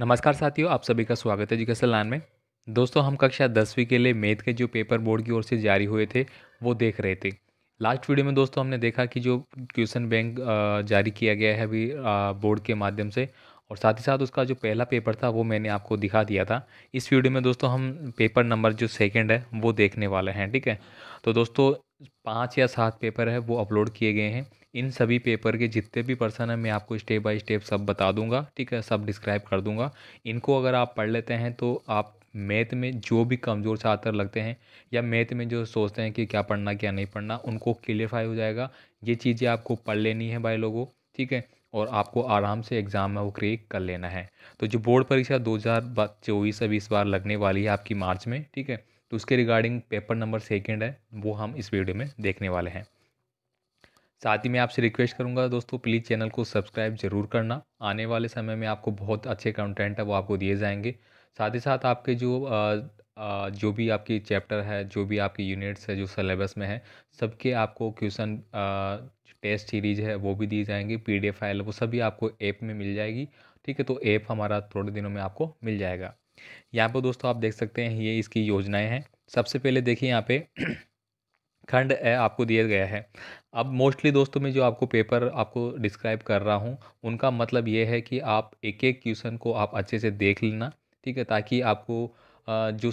नमस्कार साथियों आप सभी का स्वागत है एजुकेशन लान में दोस्तों हम कक्षा दसवीं के लिए मेथ के जो पेपर बोर्ड की ओर से जारी हुए थे वो देख रहे थे लास्ट वीडियो में दोस्तों हमने देखा कि जो क्वेश्चन बैंक जारी किया गया है अभी बोर्ड के माध्यम से और साथ ही साथ उसका जो पहला पेपर था वो मैंने आपको दिखा दिया था इस वीडियो में दोस्तों हम पेपर नंबर जो सेकेंड है वो देखने वाले हैं ठीक है तो दोस्तों पाँच या सात पेपर है वो अपलोड किए गए हैं इन सभी पेपर के जितने भी पर्सन हैं मैं आपको स्टेप बाय स्टेप सब बता दूंगा ठीक है सब डिस्क्राइब कर दूंगा इनको अगर आप पढ़ लेते हैं तो आप मैथ में जो भी कमज़ोर छात्र लगते हैं या मैथ में जो सोचते हैं कि क्या पढ़ना क्या नहीं पढ़ना उनको क्लियरफाई हो जाएगा ये चीज़ें आपको पढ़ लेनी है भाई लोगों ठीक है और आपको आराम से एग्ज़ाम में वो क्रेक कर लेना है तो जो बोर्ड परीक्षा दो हज़ार चौबीस अभी इस बार लगने वाली है आपकी मार्च में ठीक है तो उसके रिगार्डिंग पेपर नंबर सेकेंड है वो हम इस वीडियो में देखने वाले हैं साथ ही मैं आपसे रिक्वेस्ट करूंगा दोस्तों प्लीज़ चैनल को सब्सक्राइब जरूर करना आने वाले समय में आपको बहुत अच्छे कंटेंट है वो आपको दिए जाएंगे साथ ही साथ आपके जो जो भी आपकी चैप्टर है जो भी आपकी यूनिट्स है जो सिलेबस में है सबके आपको क्वेश्चन टेस्ट सीरीज है वो भी दी जाएंगी पी फाइल वो सभी आपको ऐप में मिल जाएगी ठीक है तो ऐप हमारा थोड़े दिनों में आपको मिल जाएगा यहाँ पर दोस्तों आप देख सकते हैं ये इसकी योजनाएँ हैं सबसे पहले देखिए यहाँ पे खंड आपको दिया गया है अब मोस्टली दोस्तों में जो आपको पेपर आपको डिस्क्राइब कर रहा हूँ उनका मतलब ये है कि आप एक एक क्वेश्चन को आप अच्छे से देख लेना ठीक है ताकि आपको जो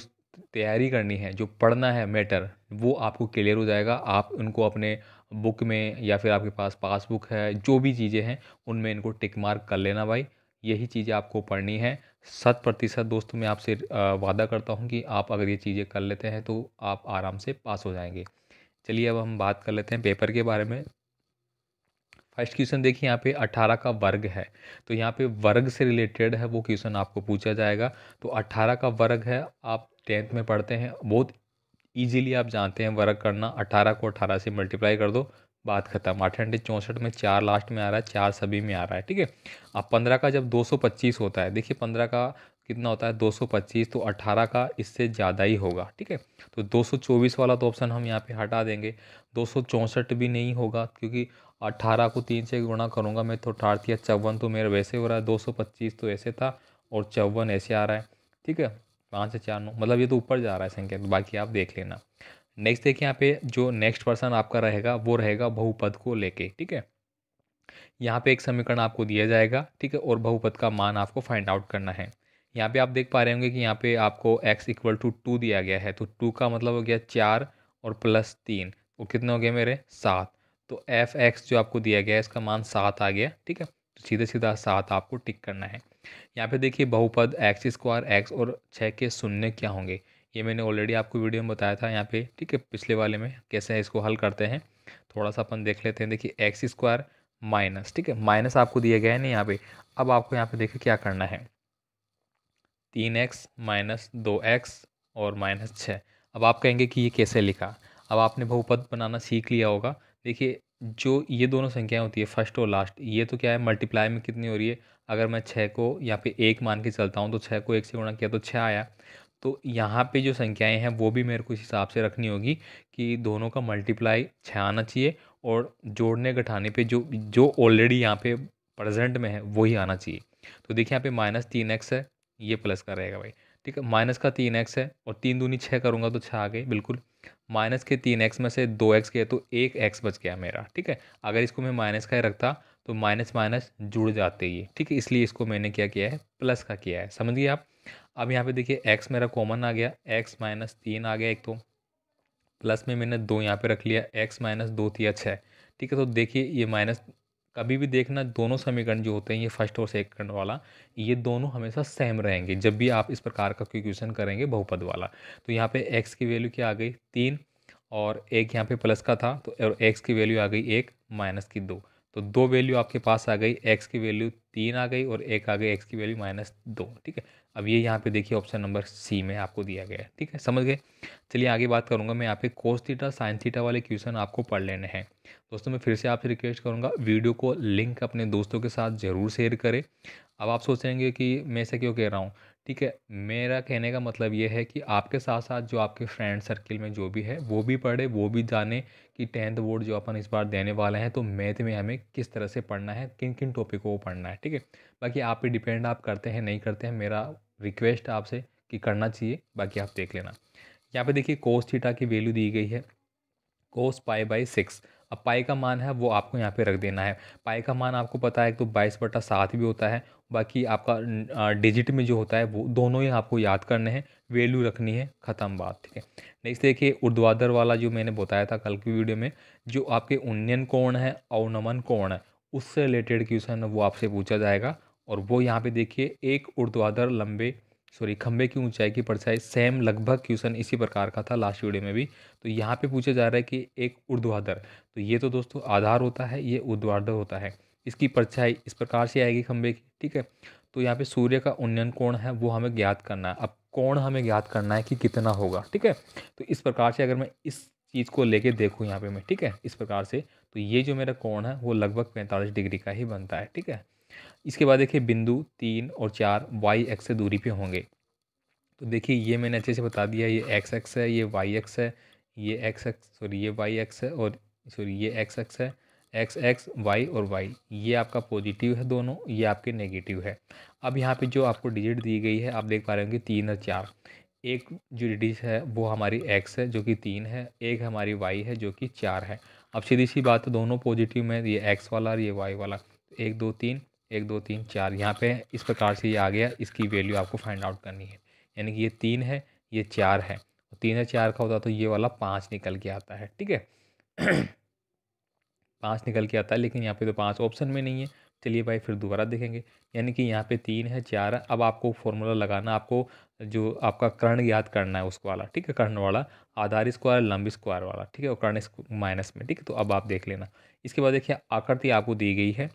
तैयारी करनी है जो पढ़ना है मैटर वो आपको क्लियर हो जाएगा आप उनको अपने बुक में या फिर आपके पास पासबुक है जो भी चीज़ें हैं उनमें इनको टिक मार्क कर लेना भाई यही चीज़ें आपको पढ़नी है शत प्रतिशत दोस्तों मैं आपसे वादा करता हूँ कि आप अगर ये चीज़ें कर लेते हैं तो आप आराम से पास हो जाएंगे चलिए अब हम बात कर लेते हैं पेपर के बारे में फर्स्ट क्वेश्चन देखिए यहाँ पे अठारह का वर्ग है तो यहाँ पे वर्ग से रिलेटेड है वो क्वेश्चन आपको पूछा जाएगा तो अट्ठारह का वर्ग है आप टेंथ में पढ़ते हैं बहुत ईजिली आप जानते हैं वर्ग करना अट्ठारह को अट्ठारह से मल्टीप्लाई कर दो बात खत्म आठ अंडे चौंसठ में चार लास्ट में आ रहा है चार सभी में आ रहा है ठीक है अब पंद्रह का जब दो सौ पच्चीस होता है देखिए पंद्रह का कितना होता है 225 तो 18 का इससे ज़्यादा ही होगा ठीक है तो 224 वाला तो ऑप्शन हम यहाँ पे हटा देंगे दो भी नहीं होगा क्योंकि 18 को तीन से गुणा करूँगा मैं तो अठारह या चौवन तो मेरा वैसे हो रहा है 225 तो ऐसे था और चौवन ऐसे आ रहा है ठीक है पाँच से चार नौ मतलब ये तो ऊपर जा रहा है संख्या तो बाकी आप देख लेना नेक्स्ट देखिए यहाँ पे जो नेक्स्ट पर्सन आपका रहेगा वो रहेगा बहुपद को लेके ठीक है यहाँ पे एक समीकरण आपको दिया जाएगा ठीक है और बहुपद का मान आपको फाइंड आउट करना है यहाँ पे आप देख पा रहे होंगे कि यहाँ पे आपको x इक्वल टू टू दिया गया है तो टू का मतलब हो गया चार और प्लस तीन वो तो कितने हो गए मेरे सात तो एफ एक्स जो आपको दिया गया है इसका मान सात आ गया ठीक है तो सीधे सीधा सात आपको टिक करना है यहाँ पे देखिए बहुपद एक्स स्क्वायर एक्स और छः के शून्य क्या होंगे ये मैंने ऑलरेडी आपको वीडियो में बताया था यहाँ पे ठीक है पिछले वाले में कैसे है इसको हल करते हैं थोड़ा सा अपन देख लेते हैं देखिए एक्स स्क्वायर माइनस ठीक है माइनस आपको दिया गया है ना यहाँ पे अब आपको यहाँ पे देखिए क्या करना है तीन एक्स माइनस दो एक्स और माइनस छः अब आप कहेंगे कि ये कैसे लिखा अब आपने बहुपद बनाना सीख लिया होगा देखिए जो ये दोनों संख्याएं होती है फर्स्ट और लास्ट ये तो क्या है मल्टीप्लाई में कितनी हो रही है अगर मैं छः को यहाँ पे एक मान के चलता हूँ तो छः को एक से गुणा किया तो छः आया तो यहाँ पे जो संख्याएं हैं वो भी मेरे को इस हिसाब से रखनी होगी कि दोनों का मल्टीप्लाई छः आना चाहिए और जोड़ने घटाने पे जो जो ऑलरेडी यहाँ पे प्रेजेंट में है वही आना चाहिए तो देखिए यहाँ पे माइनस तीन एक्स है ये प्लस का रहेगा भाई ठीक है माइनस का तीन एक्स है और तीन दूनी छः करूँगा तो छः आ गई बिल्कुल माइनस के तीन एक्स में से दो एक्स गए तो एक एक्स बच गया मेरा ठीक है अगर इसको मैं माइनस का ही रखता तो माइनस माइनस जुड़ जाते ही ठीक है इसलिए इसको मैंने क्या किया है प्लस का किया है समझिए आप अब यहाँ पे देखिए एक्स मेरा कॉमन आ गया एक्स माइनस तीन आ गया एक तो प्लस में मैंने दो यहाँ पर रख लिया एक्स माइनस दो थी छः ठीक है तो देखिए ये माइनस कभी भी देखना दोनों समीकरण जो होते हैं ये फर्स्ट और सेकंड वाला ये दोनों हमेशा सेम रहेंगे जब भी आप इस प्रकार का क्वेश्चन करेंगे बहुपद वाला तो यहाँ पे एक्स की वैल्यू क्या आ गई तीन और एक यहाँ पे प्लस का था तो और एक्स की वैल्यू आ गई एक माइनस की दो तो दो वैल्यू आपके पास आ गई एक्स की वैल्यू तीन आ गई और एक आ गई एक्स की वैल्यू माइनस दो ठीक है अब ये यहाँ पे देखिए ऑप्शन नंबर सी में आपको दिया गया है ठीक है समझ गए चलिए आगे बात करूँगा मैं यहाँ पे कोस थीटा साइन थीटा वाले क्वेश्चन आपको पढ़ लेने हैं दोस्तों मैं फिर से आपसे रिक्वेस्ट करूँगा वीडियो को लिंक अपने दोस्तों के साथ ज़रूर शेयर करें अब आप सोचेंगे कि मैं ऐसा क्यों कह रहा हूँ ठीक है मेरा कहने का मतलब ये है कि आपके साथ साथ जो आपके फ्रेंड सर्किल में जो भी है वो भी पढ़े वो भी जाने कि टेंथ बोर्ड जो अपन इस बार देने वाले हैं तो मैथ में हमें किस तरह से पढ़ना है किन किन टॉपिक को पढ़ना है ठीक है बाकी आप पे डिपेंड आप करते हैं नहीं करते हैं मेरा रिक्वेस्ट आपसे कि करना चाहिए बाकी आप देख लेना यहाँ पर देखिए कोस थीटा की वैल्यू दी गई है कोस पाई बाई सिक्स अब पाई का मान है वो आपको यहाँ पे रख देना है पाई का मान आपको पता है तो बाईस बटा सात भी होता है बाकी आपका डिजिट में जो होता है वो दोनों ही आपको याद करने हैं वैल्यू रखनी है ख़त्म बात ठीक है नेक्स्ट देखिए उर्द्वादर वाला जो मैंने बताया था कल की वीडियो में जो आपके उन्नयन कोण है अवनमन कोण है उससे रिलेटेड क्वेश्चन वो आपसे पूछा जाएगा और वो यहाँ पर देखिए एक उर्द्वादर लंबे सॉरी खंबे की ऊंचाई की परछाई सेम लगभग क्वेश्चन इसी प्रकार का था लास्ट वीडियो में भी तो यहाँ पे पूछा जा रहा है कि एक ऊर्ध्वाधर तो ये तो दोस्तों आधार होता है ये ऊर्ध्वाधर होता है इसकी परछाई इस प्रकार से आएगी खंबे की ठीक है तो यहाँ पे सूर्य का उन्नयन कोण है वो हमें ज्ञात करना है अब कोण हमें ज्ञात करना है कि कितना होगा ठीक है तो इस प्रकार से अगर मैं इस चीज़ को लेके देखूँ यहाँ पे मैं ठीक है इस प्रकार से तो ये जो मेरा कोण है वो लगभग पैंतालीस डिग्री का ही बनता है ठीक है इसके बाद देखिए बिंदु तीन और चार वाई एक्स से दूरी पे होंगे तो देखिए ये मैंने अच्छे से बता दिया ये एक्स एक्स है ये वाई एक्स है ये एक्स एक्स सॉरी ये वाई एक्स है और सॉरी ये एक्स एक्स है एक्स एक्स वाई और वाई ये आपका पॉजिटिव है दोनों ये आपके नेगेटिव है अब यहाँ पे जो आपको डिजिट दी गई है आप देख पा रहे होंगे तीन और चार एक जो डिजिट है वो हमारी एक्स है जो कि तीन है एक हमारी वाई है जो कि चार है अब सीधी सी बात दोनों पॉजिटिव में ये एक्स वाला और ये वाई वाला एक दो तीन एक दो तीन चार यहाँ पे इस प्रकार से ये आ गया इसकी वैल्यू आपको फाइंड आउट करनी है यानी कि ये तीन है ये चार है तो तीन है चार का होता तो ये वाला पाँच निकल के आता है ठीक है पाँच निकल के आता है लेकिन यहाँ पे तो पाँच ऑप्शन में नहीं है चलिए भाई फिर दोबारा देखेंगे यानी कि यहाँ पे तीन है चार है अब आपको फॉर्मूला लगाना आपको जो आपका कर्ण याद करना है उसको वाला ठीक है कर्ण वाला आधार स्क्वायर लंब स्क्वायर वाला ठीक है और कर्ण माइनस में ठीक है तो अब आप देख लेना इसके बाद देखिए आकृति आपको दी गई है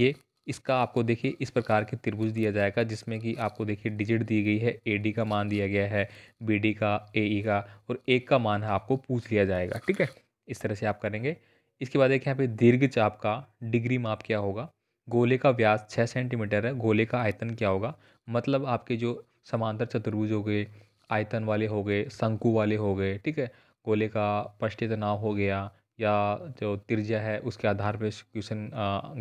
ये इसका आपको देखिए इस प्रकार के त्रिभुज दिया जाएगा जिसमें कि आपको देखिए डिजिट दी गई है ए डी का मान दिया गया है बी डी का ए ई e का और एक का मान आपको पूछ लिया जाएगा ठीक है इस तरह से आप करेंगे इसके बाद देखिए यहाँ पे दीर्घ चाप का डिग्री माप क्या होगा गोले का व्यास छः सेंटीमीटर है गोले का आयतन क्या होगा मतलब आपके जो समांतर चतुर्भुज हो गए आयतन वाले हो गए शंकु वाले हो गए ठीक है गोले का पृष्ठीय तनाव हो गया या जो त्रिज्या है उसके आधार पर क्वेश्चन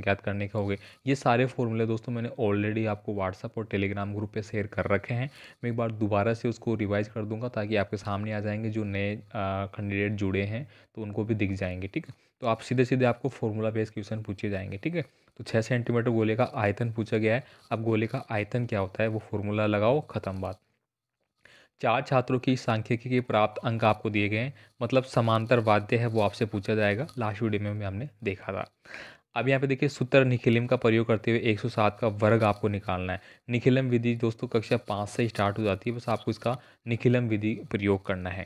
ज्ञात करने के होंगे ये सारे फॉर्मूले दोस्तों मैंने ऑलरेडी आपको व्हाट्सअप और टेलीग्राम ग्रुप पे शेयर कर रखे हैं मैं एक बार दोबारा से उसको रिवाइज कर दूंगा ताकि आपके सामने आ जाएंगे जो नए कैंडिडेट जुड़े हैं तो उनको भी दिख जाएंगे ठीक है तो आप सीधे सीधे आपको फॉर्मूला बेस्ड क्वेश्चन पूछे जाएंगे ठीक है तो छः सेंटीमीटर गोले का आयतन पूछा गया है अब गोले का आयतन क्या होता है वो फॉर्मूला लगाओ ख़त्म बात चार छात्रों की सांख्यिकी के प्राप्त अंक आपको दिए गए हैं मतलब समांतर वाद्य है वो आपसे पूछा जाएगा लास्ट वीडियो में हमने देखा था अब यहाँ पे देखिए सूत्र निखिलम का प्रयोग करते हुए 107 का वर्ग आपको निकालना है निखिलम विधि दोस्तों कक्षा पाँच से स्टार्ट हो जाती है बस आपको इसका निखिलम विधि प्रयोग करना है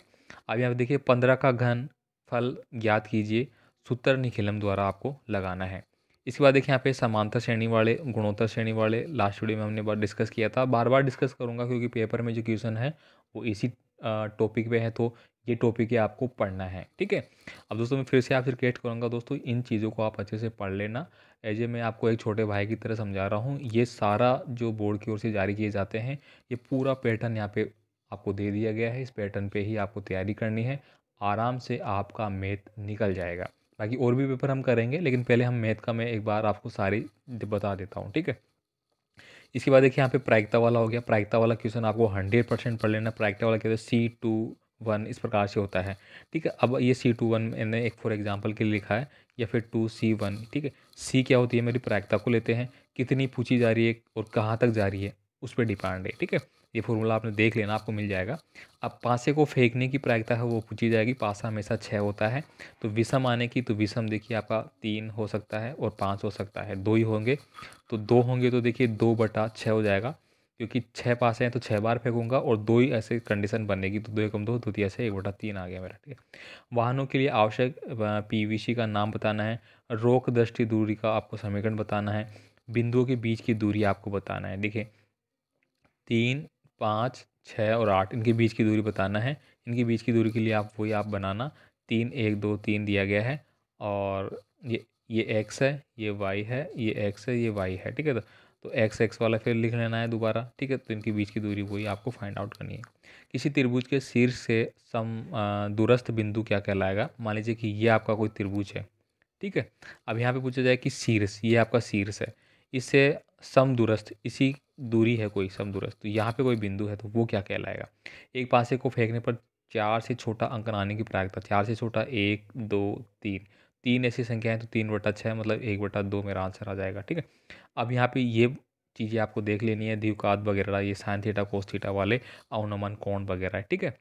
अब यहाँ पे देखिए पंद्रह का घन फल ज्ञात कीजिए सूत्र निखिलम द्वारा आपको लगाना है इसके बाद देखिए यहाँ पे समांतर श्रेणी वाले गुणोत्तर श्रेणी वाले लास्ट वीडियो में हमने बार डिस्कस किया था बार बार डिस्कस करूँगा क्योंकि पेपर में जो क्वेश्चन है वो इसी टॉपिक पे है तो ये टॉपिक ही आपको पढ़ना है ठीक है अब दोस्तों मैं फिर से आपसे रिक्वेस्ट करूँगा दोस्तों इन चीज़ों को आप अच्छे से पढ़ लेना एज ए मैं आपको एक छोटे भाई की तरह समझा रहा हूँ ये सारा जो बोर्ड की ओर से जारी किए जाते हैं ये पूरा पैटर्न यहाँ पे आपको दे दिया गया है इस पैटर्न पे ही आपको तैयारी करनी है आराम से आपका मैथ निकल जाएगा बाकी और भी पेपर हम करेंगे लेकिन पहले हम मैथ का मैं एक बार आपको सारी बता देता हूँ ठीक है इसके बाद देखिए यहाँ पे प्रायिकता वाला हो गया प्रायिकता वाला क्वेश्चन आपको हंड्रेड परसेंट पढ़ लेना प्रायिकता वाला कहते हैं सी टू वन इस प्रकार से होता है ठीक है अब ये सी टू वन मैंने एक फॉर एग्जाम्पल के लिए लिखा है या फिर टू सी वन ठीक है सी क्या होती है मेरी प्रायिकता को लेते हैं कितनी पूछी जा रही है और कहाँ तक जा रही है उस पर डिपेंड है ठीक है ये फॉर्मूला आपने देख लेना आपको मिल जाएगा अब पासे को फेंकने की प्रायिकता है वो पूछी जाएगी पासा हमेशा छः होता है तो विषम आने की तो विषम देखिए आपका तीन हो सकता है और पाँच हो सकता है दो ही होंगे तो दो होंगे तो देखिए दो बटा छः हो जाएगा क्योंकि छः पासे हैं तो छः बार फेंकूंगा और दो ही ऐसे कंडीशन बनेगी तो दो एकम दो द्वितीय से एक बटा तीन आ गया मेरा ठीक है वाहनों के लिए आवश्यक पीवीसी का नाम बताना है रोक दृष्टि दूरी का आपको समीकरण बताना है बिंदुओं के बीच की दूरी आपको बताना है देखिए तीन पाँच छः और आठ इनके बीच की दूरी बताना है इनके बीच की दूरी के लिए आप वही आप बनाना तीन एक दो तीन दिया गया है और ये ये एक्स है ये वाई है ये एक्स है ये वाई है ठीक है तो एक्स तो एक्स वाला फिर लिख लेना है दोबारा ठीक है तो इनके बीच की दूरी वही आपको फाइंड आउट करनी है किसी त्रिभुज के शीर्ष से सम दूरस्थ बिंदु क्या कहलाएगा मान लीजिए कि ये आपका कोई त्रिभुज है ठीक है अब यहाँ पे पूछा जाए कि शीर्ष ये आपका शीर्ष है इससे सम दुरुस्त इसी दूरी है कोई सम दुरुस्त तो यहाँ पे कोई बिंदु है तो वो क्या कहलाएगा एक पासे को फेंकने पर चार से छोटा अंक आने की प्रायिकता चार से छोटा एक दो तीन तीन ऐसी संख्याएं तो तीन बटा छः मतलब एक बटा दो मेरा आंसर आ जाएगा ठीक है अब यहाँ पे ये चीज़ें आपको देख लेनी है दीवकात वगैरह ये साइन थीटा कोस थीटा वाले अवनमन कोण वगैरह ठीक है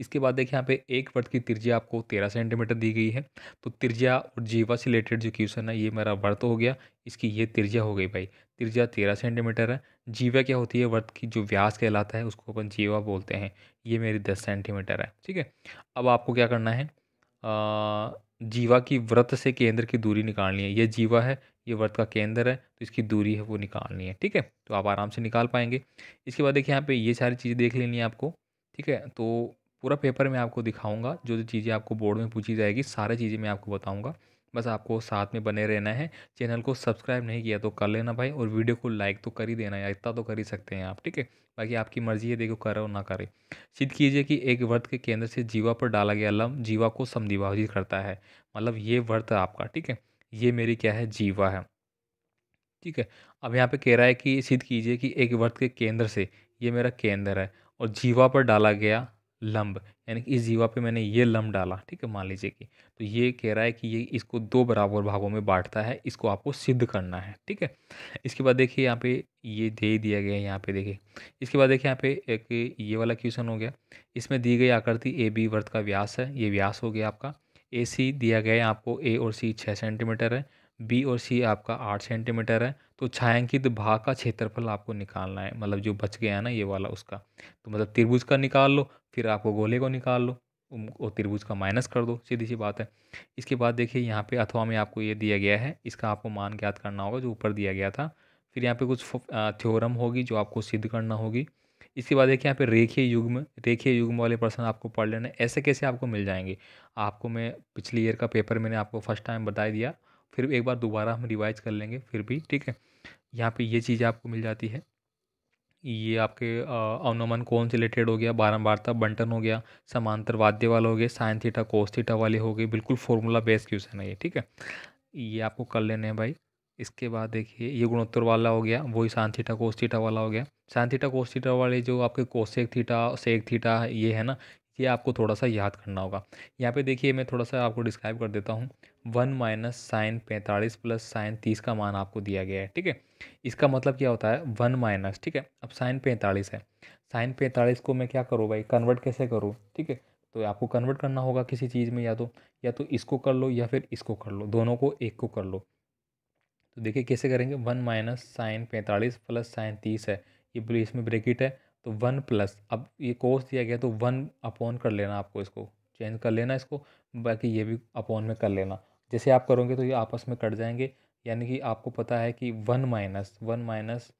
इसके बाद देखिए यहाँ पे एक वर्थ की त्रिज्या आपको तेरह सेंटीमीटर दी गई है तो त्रिज्या और जीवा से रिलेटेड जो क्वेश्चन है ये मेरा वर्थ तो हो गया इसकी ये त्रिज्या हो गई भाई त्रिज्या तेरह सेंटीमीटर है जीवा क्या होती है वर्थ की जो व्यास कहलाता है उसको अपन जीवा बोलते हैं ये मेरी दस सेंटीमीटर है ठीक है अब आपको क्या करना है आ, जीवा की व्रत से केंद्र की दूरी निकालनी है ये जीवा है ये व्रत का केंद्र है तो इसकी दूरी है वो निकालनी है ठीक है तो आप आराम से निकाल पाएंगे इसके बाद देखिए यहाँ पे ये सारी चीज़ें देख लेनी है आपको ठीक है तो पूरा पेपर मैं आपको दिखाऊंगा जो जो चीज़ें आपको बोर्ड में पूछी जाएगी सारी चीज़ें मैं आपको बताऊंगा बस आपको साथ में बने रहना है चैनल को सब्सक्राइब नहीं किया तो कर लेना भाई और वीडियो को लाइक तो कर ही देना या इतना तो कर ही सकते हैं आप ठीक है बाकी आपकी मर्जी है देखो करो ना करे सिद्ध कीजिए कि एक व्रत के केंद्र से जीवा पर डाला गया लम जीवा को समदिभाजित करता है मतलब ये व्रत आपका ठीक है ये मेरी क्या है जीवा है ठीक है अब यहाँ पे कह रहा है कि सिद्ध कीजिए कि एक व्रत के केंद्र से ये मेरा केंद्र है और जीवा पर डाला गया लम्ब यानी कि इस जीवा पे मैंने ये लंब डाला ठीक है मान लीजिए कि तो ये कह रहा है कि ये इसको दो बराबर भागों में बांटता है इसको आपको सिद्ध करना है ठीक है इसके बाद देखिए यहाँ पे ये दे दिया गया है यहाँ पे देखिए इसके बाद देखिए यहाँ पे एक ये वाला क्वेश्चन हो गया इसमें दी गई आकृति ए बी वर्त का व्यास है ये व्यास हो गया आपका ए सी दिया गया है आपको ए और सी छः सेंटीमीटर है बी और सी आपका आठ सेंटीमीटर है तो छायांकित भाग का क्षेत्रफल आपको निकालना है मतलब जो बच गया है ना ये वाला उसका तो मतलब त्रिभुज का निकाल लो फिर आपको गोले को निकाल लो और त्रिभुज का माइनस कर दो सीधी सी बात है इसके बाद देखिए यहाँ पे अथवा में आपको ये दिया गया है इसका आपको मान ज्ञात करना होगा जो ऊपर दिया गया था फिर यहाँ पे कुछ थ्योरम होगी जो आपको सिद्ध करना होगी इसके बाद देखिए यहाँ पे रेखीय युग्म रेखीय युग्म वाले पर्सन आपको पढ़ लेना ऐसे कैसे आपको मिल जाएंगे आपको मैं पिछले ईयर का पेपर मैंने आपको फर्स्ट टाइम बता दिया फिर एक बार दोबारा हम रिवाइज कर लेंगे फिर भी ठीक है यहाँ पर ये चीज़ आपको मिल जाती है ये आपके अवनमन कौन से रिलेटेड हो गया बारंबारता बंटन हो गया समांतर वाद्य वाले हो गए साइन थीटा कोस थीटा वाले हो गए बिल्कुल फॉर्मूला बेस क्वेश्चन है ये ठीक है ये आपको कर लेने हैं भाई इसके बाद देखिए ये गुणोत्तर वाला हो गया वही साइन थीटा कोस थीटा वाला हो गया साइन थीटा कोस थीटा वाले जो आपके कोसेक थीटा सेक थीटा ये है ना ये आपको थोड़ा सा याद करना होगा यहाँ पे देखिए मैं थोड़ा सा आपको डिस्क्राइब कर देता हूँ वन माइनस साइन पैंतालीस प्लस साइन तीस का मान आपको दिया गया है ठीक है इसका मतलब क्या होता है वन माइनस ठीक है अब साइन पैंतालीस है साइन पैंतालीस को मैं क्या करूँ भाई कन्वर्ट कैसे करूँ ठीक है तो आपको कन्वर्ट करना होगा किसी चीज़ में या तो या तो इसको कर लो या फिर इसको कर लो दोनों को एक को कर लो तो देखिए कैसे करेंगे वन माइनस साइन पैंतालीस प्लस साइन तीस है ये इसमें ब्रेकिट है तो वन प्लस अब ये कोस दिया गया तो वन अपॉन कर लेना आपको इसको चेंज कर लेना इसको बाकी ये भी अपॉन में कर लेना जैसे आप करोगे तो ये आपस में कट जाएंगे यानी कि आपको पता है कि one minus one minus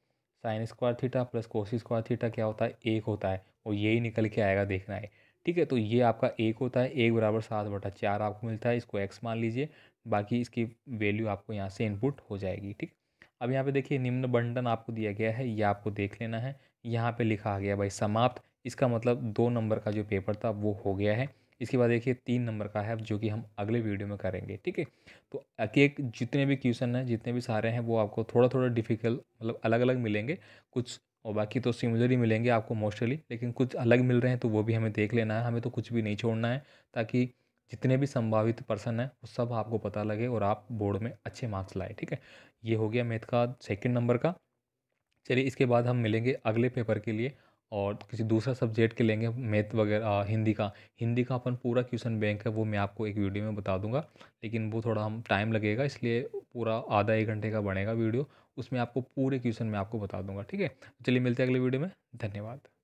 sine square theta plus cos square theta क्या होता है एक होता है और यही निकल के आएगा देखना है ठीक है तो ये आपका एक होता है एक बराबर सात बटा चार आपको मिलता है इसको एक्स मान लीजिए बाकी इसकी वैल्यू आपको यहाँ से इनपुट हो जाएगी ठीक अब यहाँ पे देखिए निम्न बंटन आपको दिया गया है ये आपको देख लेना है यहाँ पे लिखा आ गया भाई समाप्त इसका मतलब दो नंबर का जो पेपर था वो हो गया है इसके बाद देखिए तीन नंबर का है जो कि हम अगले वीडियो में करेंगे ठीक है तो एक एक जितने भी क्वेश्चन हैं जितने भी सारे हैं वो आपको थोड़ा थोड़ा डिफ़िकल्ट मतलब अलग अलग मिलेंगे कुछ और बाकी तो सिमिलर ही मिलेंगे आपको मोस्टली लेकिन कुछ अलग मिल रहे हैं तो वो भी हमें देख लेना है हमें तो कुछ भी नहीं छोड़ना है ताकि जितने भी संभावित पर्सन हैं वो सब आपको पता लगे और आप बोर्ड में अच्छे मार्क्स लाए ठीक है ये हो गया मैथ का सेकेंड नंबर का चलिए इसके बाद हम मिलेंगे अगले पेपर के लिए और किसी दूसरा सब्जेक्ट के लेंगे मैथ वगैरह हिंदी का हिंदी का अपन पूरा क्वेश्चन बैंक है वो मैं आपको एक वीडियो में बता दूंगा लेकिन वो थोड़ा हम टाइम लगेगा इसलिए पूरा आधा एक घंटे का बनेगा वीडियो उसमें आपको पूरे क्वेश्चन में आपको बता दूंगा ठीक है चलिए मिलते हैं अगले वीडियो में धन्यवाद